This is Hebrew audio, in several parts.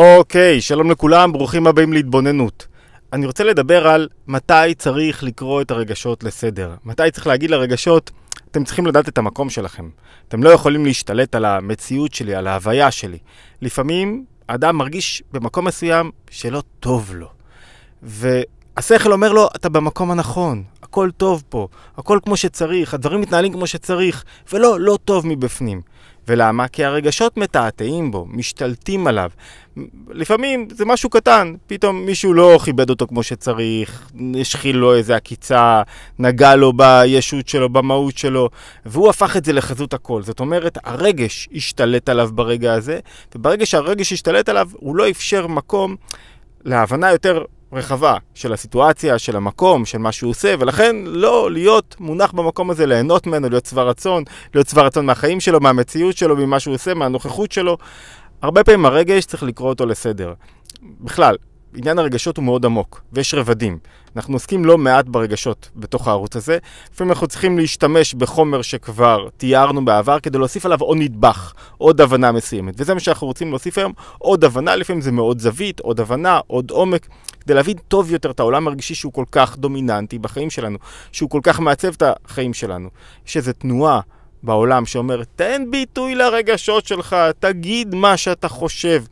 אוקיי, okay, שלום לכולם, ברוכים הבאים להתבוננות. אני רוצה לדבר על מתי צריך לקרוא את הרגשות לסדר. מתי צריך להגיד לרגשות, אתם צריכים לדעת את המקום שלכם. אתם לא יכולים להשתלט על המציאות שלי, על ההוויה שלי. לפעמים אדם מרגיש במקום מסוים שלא טוב לו. והשכל אומר לו, אתה במקום הנכון, הכל טוב פה, הכל כמו שצריך, הדברים מתנהלים כמו שצריך, ולא, לא טוב מבפנים. ולמה? כי הרגשות מתעתעים בו, משתלטים עליו. לפעמים זה משהו קטן, פתאום מישהו לא כיבד אותו כמו שצריך, השחיל לו איזה עקיצה, נגע לו בישות שלו, במהות שלו, והוא הפך את זה לחזות הכל. זאת אומרת, הרגש השתלט עליו ברגע הזה, וברגע שהרגש השתלט עליו, הוא לא אפשר מקום להבנה יותר רחבה של הסיטואציה, של המקום, של מה שהוא עושה, ולכן לא להיות מונח במקום הזה, ליהנות ממנו, להיות שבע רצון, להיות שבע רצון מהחיים שלו, מהמציאות שלו, ממה שהוא עושה, מהנוכחות שלו. הרבה פעמים הרגש צריך לקרוא אותו לסדר. בכלל, עניין הרגשות הוא מאוד עמוק, ויש רבדים. אנחנו עוסקים לא מעט ברגשות בתוך הערוץ הזה. לפעמים אנחנו צריכים להשתמש בחומר שכבר תיארנו בעבר כדי להוסיף עליו עוד נדבך, עוד הבנה מסוימת. וזה מה שאנחנו רוצים להוסיף היום, עוד הבנה, לפעמים זה מאוד זווית, עוד הבנה, עוד עומק, כדי להבין טוב יותר את העולם הרגשי שהוא כל כך דומיננטי בחיים שלנו, שהוא כל כך מעצב את החיים שלנו. יש איזו תנועה. בעולם שאומר, תן ביטוי לרגשות שלך, תגיד מה שאתה חושב.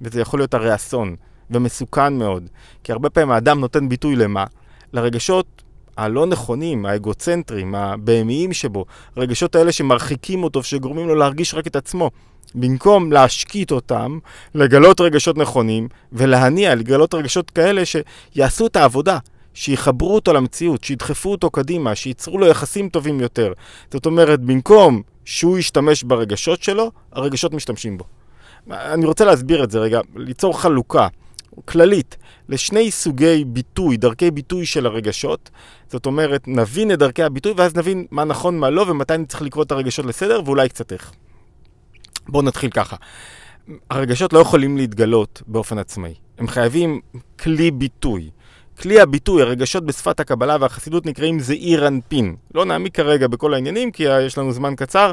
וזה יכול להיות הרי אסון. ומסוכן מאוד. כי הרבה פעמים האדם נותן ביטוי למה? לרגשות הלא נכונים, האגוצנטרים, הבהמיים שבו, הרגשות האלה שמרחיקים אותו ושגורמים לו להרגיש רק את עצמו. במקום להשקיט אותם, לגלות רגשות נכונים ולהניע, לגלות רגשות כאלה שיעשו את העבודה, שיחברו אותו למציאות, שידחפו אותו קדימה, שייצרו לו יחסים טובים יותר. זאת אומרת, במקום שהוא ישתמש ברגשות שלו, הרגשות משתמשים בו. אני רוצה להסביר את זה רגע, ליצור חלוקה. כללית לשני סוגי ביטוי, דרכי ביטוי של הרגשות. זאת אומרת, נבין את דרכי הביטוי ואז נבין מה נכון, מה לא ומתי אני צריך לקרוא את הרגשות לסדר ואולי קצת איך. בואו נתחיל ככה. הרגשות לא יכולים להתגלות באופן עצמאי. הם חייבים כלי ביטוי. כלי הביטוי, הרגשות בשפת הקבלה והחסידות נקראים זעיר אנפין. לא נעמיק כרגע בכל העניינים, כי יש לנו זמן קצר,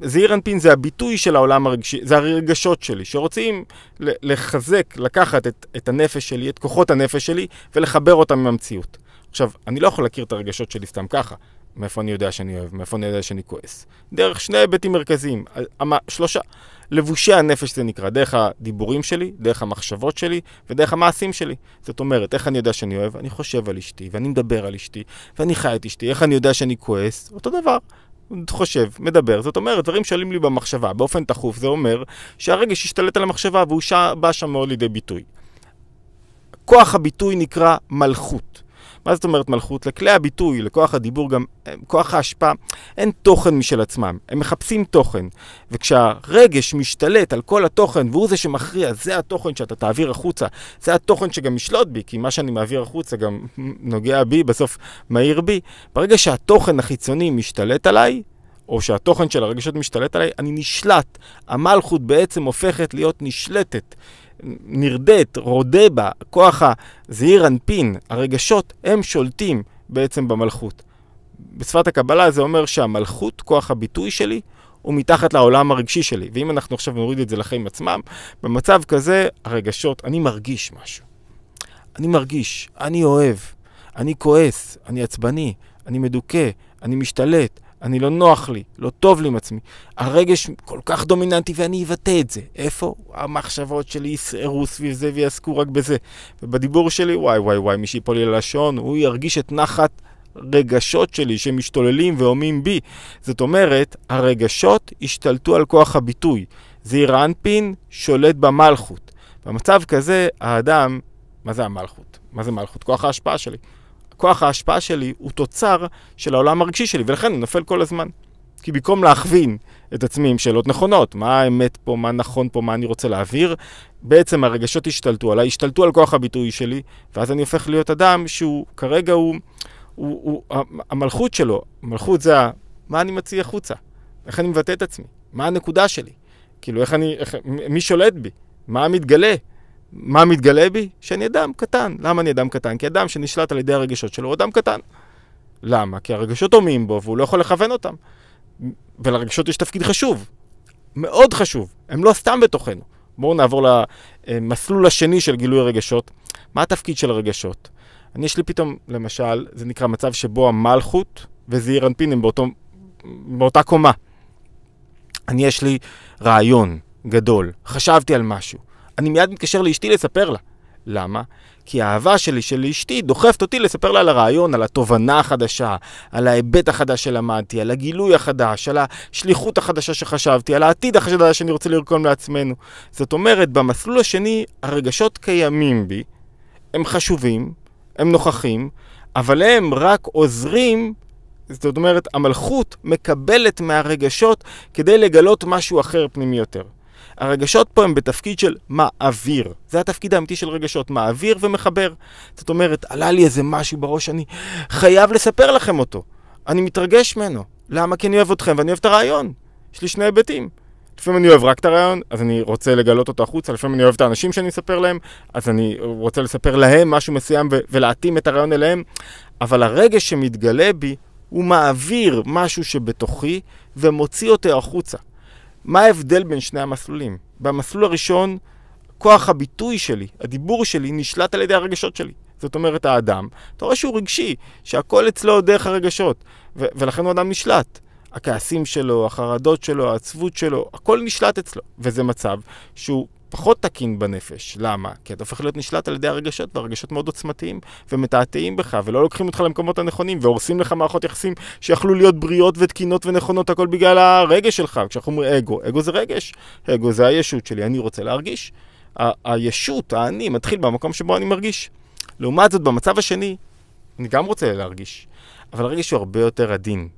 זעיר אנפין זה הביטוי של העולם הרגשי, זה הרגשות שלי, שרוצים לחזק, לקחת את, את הנפש שלי, את כוחות הנפש שלי, ולחבר אותם עם המציאות. עכשיו, אני לא יכול להכיר את הרגשות שלי סתם ככה. מאיפה אני יודע שאני אוהב, מאיפה אני יודע שאני כועס. דרך שני היבטים מרכזיים, שלושה. לבושי הנפש זה נקרא, דרך הדיבורים שלי, דרך המחשבות שלי ודרך המעשים שלי. זאת אומרת, איך אני יודע שאני אוהב? אני חושב על אשתי, ואני מדבר על אשתי, ואני חי את אשתי. איך אני יודע שאני כועס? אותו דבר. חושב, מדבר. זאת אומרת, דברים שעולים לי במחשבה באופן תכוף, זה אומר שהרגש השתלט על המחשבה והוא שע, בא שם מאוד לידי ביטוי. כוח הביטוי נקרא מלכות. מה זאת אומרת מלכות? לכלי הביטוי, לכוח הדיבור, גם כוח ההשפעה, אין תוכן משל עצמם, הם מחפשים תוכן. וכשהרגש משתלט על כל התוכן, והוא זה שמכריע, זה התוכן שאתה תעביר החוצה, זה התוכן שגם ישלוט בי, כי מה שאני מעביר החוצה גם נוגע בי, בסוף מאיר בי. ברגע שהתוכן החיצוני משתלט עליי, או שהתוכן של הרגשות משתלט עליי, אני נשלט. המלכות בעצם הופכת להיות נשלטת. נרדית, רודה בה, כוח הזעיר אנפין, הרגשות, הם שולטים בעצם במלכות. בשפת הקבלה זה אומר שהמלכות, כוח הביטוי שלי, הוא מתחת לעולם הרגשי שלי. ואם אנחנו עכשיו נוריד את זה לחיים עצמם, במצב כזה הרגשות, אני מרגיש משהו. אני מרגיש, אני אוהב, אני כועס, אני עצבני, אני מדוכא, אני משתלט, אני לא נוח לי, לא טוב לי עם עצמי. הרגש כל כך דומיננטי ואני אבטא את זה. איפה? המחשבות שלי יסערו סביב זה ויעסקו רק בזה. ובדיבור שלי, וואי וואי וואי, מי שיפול לי ללשון, הוא ירגיש את נחת רגשות שלי שמשתוללים והומים בי. זאת אומרת, הרגשות השתלטו על כוח הביטוי. זעיר אנפין שולט במלכות. במצב כזה, האדם, מה זה המלכות? מה זה מלכות? כוח ההשפעה שלי. כוח ההשפעה שלי הוא תוצר של העולם הרגשי שלי, ולכן אני נופל כל הזמן. כי במקום להכווין את עצמי עם שאלות נכונות, מה האמת פה, מה נכון פה, מה אני רוצה להעביר, בעצם הרגשות השתלטו עליי, השתלטו על כוח הביטוי שלי, ואז אני הופך להיות אדם שהוא, כרגע הוא, הוא, הוא הוא המלכות שלו, המלכות זה מה אני מציע החוצה, איך אני מבטא את עצמי, מה הנקודה שלי, כאילו איך אני, איך, מי שולט בי, מה מתגלה. מה מתגלה בי? שאני אדם קטן. למה אני אדם קטן? כי אדם שנשלט על ידי הרגשות שלו הוא אדם קטן. למה? כי הרגשות הומים בו והוא לא יכול לכוון אותם. ולרגשות יש תפקיד חשוב, מאוד חשוב. הם לא סתם בתוכנו. בואו נעבור למסלול השני של גילוי הרגשות. מה התפקיד של הרגשות? אני, יש לי פתאום, למשל, זה נקרא מצב שבו המלכות וזעיר אנפין הם באותו, באותה קומה. אני, יש לי רעיון גדול, חשבתי על משהו. אני מיד מתקשר לאשתי לספר לה. למה? כי האהבה שלי של אשתי דוחפת אותי לספר לה על הרעיון, על התובנה החדשה, על ההיבט החדש שלמדתי, על הגילוי החדש, על השליחות החדשה שחשבתי, על העתיד החדש שאני רוצה לרקום לעצמנו. זאת אומרת, במסלול השני הרגשות קיימים בי, הם חשובים, הם נוכחים, אבל הם רק עוזרים זאת אומרת, המלכות מקבלת מהרגשות כדי לגלות משהו אחר פנימי יותר. הרגשות פה הם בתפקיד של מעביר. זה התפקיד האמיתי של רגשות, מעביר ומחבר. זאת אומרת, עלה לי איזה משהו בראש, אני חייב לספר לכם אותו. אני מתרגש ממנו. למה? כי אני אוהב אתכם ואני אוהב את הרעיון. יש לי שני היבטים. לפעמים אני אוהב רק את הרעיון, אז אני רוצה לגלות אותו החוצה, לפעמים אני אוהב את האנשים שאני מספר להם, אז אני רוצה לספר להם משהו מסוים ו- ולהתאים את הרעיון אליהם, אבל הרגש שמתגלה בי הוא מעביר משהו שבתוכי ומוציא אותו החוצה. מה ההבדל בין שני המסלולים? במסלול הראשון, כוח הביטוי שלי, הדיבור שלי, נשלט על ידי הרגשות שלי. זאת אומרת, האדם, אתה רואה שהוא רגשי, שהכל אצלו דרך הרגשות, ו- ולכן הוא אדם נשלט. הכעסים שלו, החרדות שלו, העצבות שלו, הכל נשלט אצלו. וזה מצב שהוא פחות תקין בנפש. למה? כי אתה הופך להיות נשלט על ידי הרגשות, והרגשות מאוד עוצמתיים ומתעתעים בך, ולא לוקחים אותך למקומות הנכונים, והורסים לך מערכות יחסים שיכלו להיות בריאות ותקינות ונכונות, הכל בגלל הרגש שלך. כשאנחנו אומרים אגו, אגו זה רגש, אגו זה הישות שלי, אני רוצה להרגיש. הישות, האני, מתחיל במקום שבו אני מרגיש. לעומת זאת, במצב השני, אני גם רוצה להרגיש, אבל הרגש הוא הרבה יותר עדין.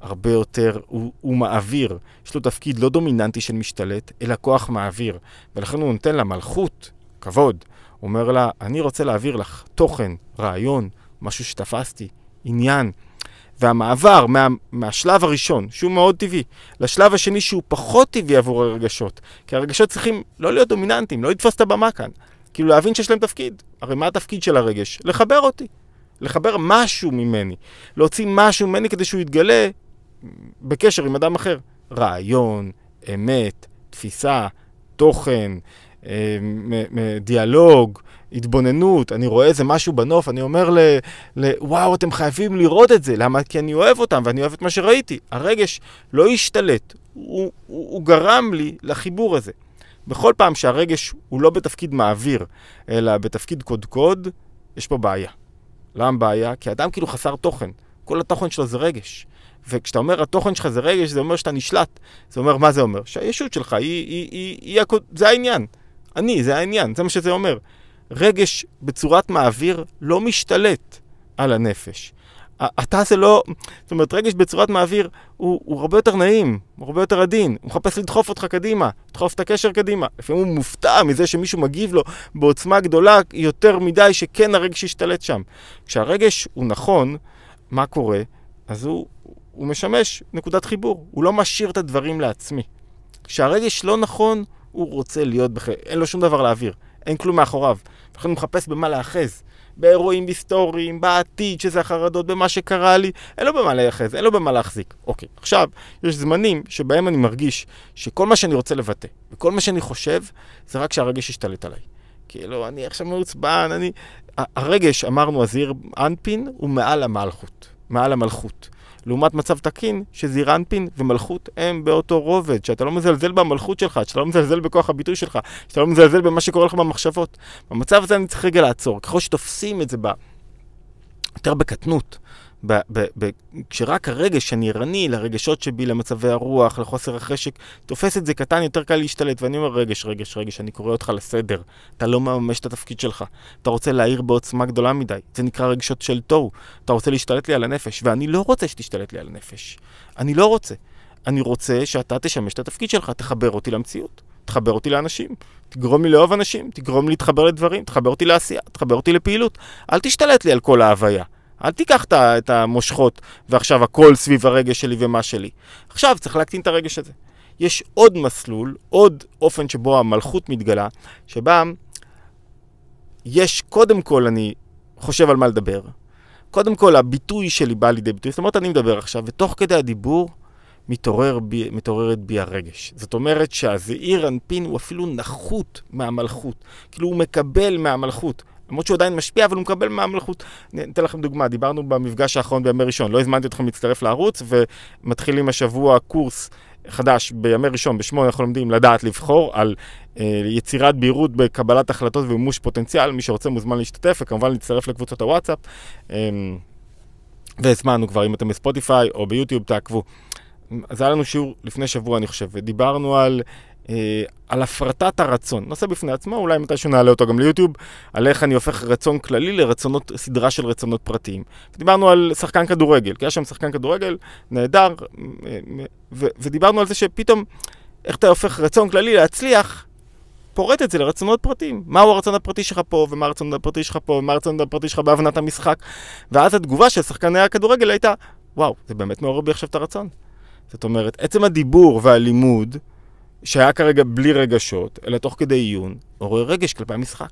הרבה יותר, הוא, הוא מעביר. יש לו תפקיד לא דומיננטי של משתלט, אלא כוח מעביר. ולכן הוא נותן למלכות כבוד. הוא אומר לה, אני רוצה להעביר לך תוכן, רעיון, משהו שתפסתי, עניין. והמעבר מה, מהשלב הראשון, שהוא מאוד טבעי, לשלב השני שהוא פחות טבעי עבור הרגשות. כי הרגשות צריכים לא להיות דומיננטיים, לא לתפוס את הבמה כאן. כאילו להבין שיש להם תפקיד. הרי מה התפקיד של הרגש? לחבר אותי. לחבר משהו ממני. להוציא משהו ממני כדי שהוא יתגלה בקשר עם אדם אחר. רעיון, אמת, תפיסה, תוכן, אה, דיאלוג, התבוננות, אני רואה איזה משהו בנוף, אני אומר ל, ל... וואו, אתם חייבים לראות את זה, למה? כי אני אוהב אותם ואני אוהב את מה שראיתי. הרגש לא השתלט, הוא, הוא, הוא גרם לי לחיבור הזה. בכל פעם שהרגש הוא לא בתפקיד מעביר, אלא בתפקיד קודקוד, יש פה בעיה. למה בעיה? כי אדם כאילו חסר תוכן. כל התוכן שלו זה רגש. וכשאתה אומר התוכן שלך זה רגש, זה אומר שאתה נשלט. זה אומר, מה זה אומר? שהישות שלך היא, היא, היא, היא, היא זה העניין. אני, זה העניין, זה מה שזה אומר. רגש בצורת מעביר לא משתלט על הנפש. אתה זה לא, זאת אומרת, רגש בצורת מעביר הוא, הוא הרבה יותר נעים, הוא הרבה יותר עדין, הוא מחפש לדחוף אותך קדימה, לדחוף את הקשר קדימה. לפעמים הוא מופתע מזה שמישהו מגיב לו בעוצמה גדולה יותר מדי, שכן הרגש ישתלט שם. כשהרגש הוא נכון, מה קורה? אז הוא, הוא משמש נקודת חיבור, הוא לא משאיר את הדברים לעצמי. כשהרגש לא נכון, הוא רוצה להיות בח... אין לו שום דבר להעביר, אין כלום מאחוריו. לכן הוא מחפש במה להאחז, באירועים היסטוריים, בעתיד, שזה החרדות, במה שקרה לי, אין לו במה להאחז, אין לו במה להחזיק. אוקיי, עכשיו, יש זמנים שבהם אני מרגיש שכל מה שאני רוצה לבטא, וכל מה שאני חושב, זה רק שהרגש ישתלט עליי. כאילו, אני עכשיו מעוצבן, אני... הרגש, אמרנו, הזעיר אנפין, הוא מעל המלכות. מעל המלכות. לעומת מצב תקין, שזירנפין ומלכות הם באותו רובד, שאתה לא מזלזל במלכות שלך, שאתה לא מזלזל בכוח הביטוי שלך, שאתה לא מזלזל במה שקורה לך במחשבות. במצב הזה אני צריך רגע לעצור. ככל שתופסים את זה ב... יותר בקטנות, ב, ב, ב, כשרק הרגש הנירני לרגשות שבי, למצבי הרוח, לחוסר החשק, תופס את זה קטן, יותר קל להשתלט. ואני אומר, רגש, רגש, רגש, אני קורא אותך לסדר. אתה לא מממש את התפקיד שלך. אתה רוצה להעיר בעוצמה גדולה מדי. זה נקרא רגשות של תוהו. אתה רוצה להשתלט לי על הנפש, ואני לא רוצה שתשתלט לי על הנפש. אני לא רוצה. אני רוצה שאתה תשמש את התפקיד שלך, תחבר אותי למציאות. תחבר אותי לאנשים, תגרום לי לאהוב אנשים, תגרום לי להתחבר לדברים, תחבר אותי לעשייה, תחבר אותי לפעילות. אל תשתלט לי על כל ההוויה. אל תיקח את המושכות ועכשיו הכל סביב הרגש שלי ומה שלי. עכשיו צריך להקטין את הרגש הזה. יש עוד מסלול, עוד אופן שבו המלכות מתגלה, שבה יש, קודם כל אני חושב על מה לדבר. קודם כל הביטוי שלי בא לידי ביטוי, זאת אומרת אני מדבר עכשיו, ותוך כדי הדיבור מתעורר בי, מתעוררת בי הרגש. זאת אומרת שהזעיר אנפין הוא אפילו נחות מהמלכות, כאילו הוא מקבל מהמלכות. למרות שהוא עדיין משפיע, אבל הוא מקבל מהמלכות. אני אתן לכם דוגמה, דיברנו במפגש האחרון בימי ראשון, לא הזמנתי אתכם להצטרף לערוץ, ומתחילים השבוע קורס חדש בימי ראשון, בשמונה אנחנו לומדים לדעת לבחור על אה, יצירת בהירות בקבלת החלטות ומימוש פוטנציאל, מי שרוצה מוזמן להשתתף, וכמובן להצטרף לקבוצות הוואטסאפ. אה, והזמנו כבר, אם אתם בספוטיפיי או ביוטיוב, תעקבו. אז היה לנו שיעור לפני שבוע, אני חושב, ודיברנו על אה, על הפרטת הרצון. נושא בפני עצמו, אולי מתישהו נעלה אותו גם ליוטיוב, על איך אני הופך רצון כללי לרצונות, סדרה של רצונות פרטיים. דיברנו על שחקן כדורגל, כי היה שם שחקן כדורגל נהדר, ו- ודיברנו על זה שפתאום, איך אתה הופך רצון כללי להצליח, פורט את זה לרצונות פרטיים. מהו הרצון הפרטי שלך פה, ומה הרצון הפרטי שלך פה, ומה הרצון הפרטי שלך בהבנת המשחק. ואז התגובה של שחקני הכדורגל הייתה, וואו, זה באמת מעורר בי עכשיו את הרצון. זאת אומרת, עצם הדיבור והלימוד, שהיה כרגע בלי רגשות, אלא תוך כדי עיון, עורר רגש כלפי המשחק.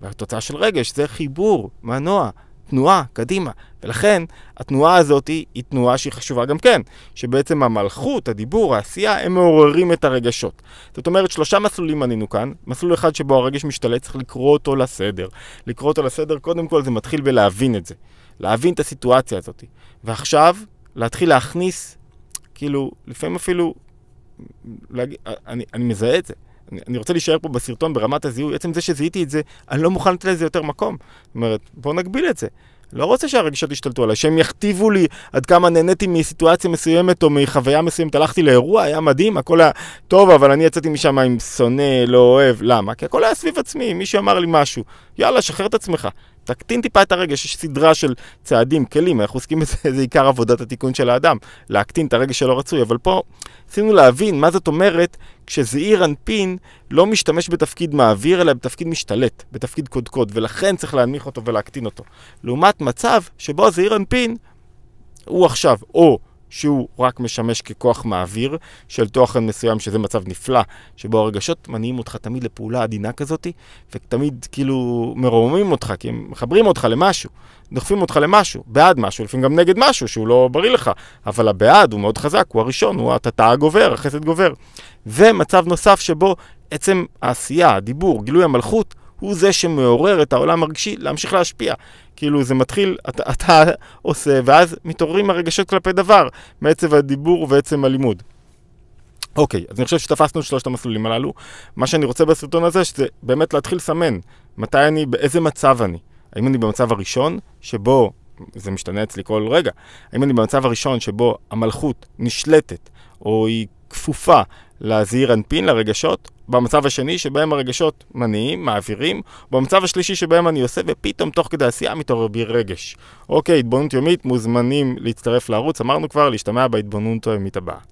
והתוצאה של רגש זה חיבור, מנוע, תנועה, קדימה. ולכן התנועה הזאת היא תנועה שהיא חשובה גם כן, שבעצם המלכות, הדיבור, העשייה, הם מעוררים את הרגשות. זאת אומרת, שלושה מסלולים מנינו כאן. מסלול אחד שבו הרגש משתלט, צריך לקרוא אותו לסדר. לקרוא אותו לסדר, קודם כל זה מתחיל בלהבין את זה. להבין את הסיטואציה הזאת. ועכשיו, להתחיל להכניס, כאילו, לפעמים אפילו להגיד, אני, אני מזהה את זה. אני, אני רוצה להישאר פה בסרטון ברמת הזיהוי. עצם זה שזיהיתי את זה, אני לא מוכן לתת לזה יותר מקום. זאת אומרת, בואו נגביל את זה. לא רוצה שהרגשות ישתלטו עליי, שהם יכתיבו לי עד כמה נהניתי מסיטואציה מסוימת או מחוויה מסוימת. הלכתי לאירוע, היה מדהים, הכל היה טוב, אבל אני יצאתי משם עם שונא, לא אוהב. למה? כי הכל היה סביב עצמי, מישהו אמר לי משהו. יאללה, שחרר את עצמך. תקטין טיפה את הרגש, יש סדרה של צעדים, כלים, אנחנו עוסקים בזה, זה עיקר עבודת התיקון של האדם, להקטין את הרגש שלא רצוי, אבל פה ניסינו להבין מה זאת אומרת כשזעיר אנפין לא משתמש בתפקיד מעביר, אלא בתפקיד משתלט, בתפקיד קודקוד, ולכן צריך להנמיך אותו ולהקטין אותו. לעומת מצב שבו זעיר אנפין הוא עכשיו או שהוא רק משמש ככוח מעביר של תוכן מסוים, שזה מצב נפלא, שבו הרגשות מניעים אותך תמיד לפעולה עדינה כזאת, ותמיד כאילו מרוממים אותך, כי הם מחברים אותך למשהו, דוחפים אותך למשהו, בעד משהו, לפעמים גם נגד משהו שהוא לא בריא לך, אבל הבעד הוא מאוד חזק, הוא הראשון, הוא התתא הגובר, החסד גובר. ומצב נוסף שבו עצם העשייה, הדיבור, גילוי המלכות, הוא זה שמעורר את העולם הרגשי להמשיך להשפיע. כאילו זה מתחיל, אתה, אתה עושה, ואז מתעוררים הרגשות כלפי דבר, מעצב הדיבור ועצם הלימוד. אוקיי, אז אני חושב שתפסנו את שלושת המסלולים הללו. מה שאני רוצה בסרטון הזה, שזה באמת להתחיל לסמן מתי אני, באיזה מצב אני. האם אני במצב הראשון, שבו, זה משתנה אצלי כל רגע, האם אני במצב הראשון שבו המלכות נשלטת, או היא כפופה לזעיר אנפין, לרגשות, במצב השני, שבהם הרגשות מניעים, מעבירים, במצב השלישי שבהם אני עושה, ופתאום תוך כדי עשייה מתעורר בי רגש. אוקיי, התבוננות יומית, מוזמנים להצטרף לערוץ, אמרנו כבר, להשתמע בהתבוננות היומית הבאה.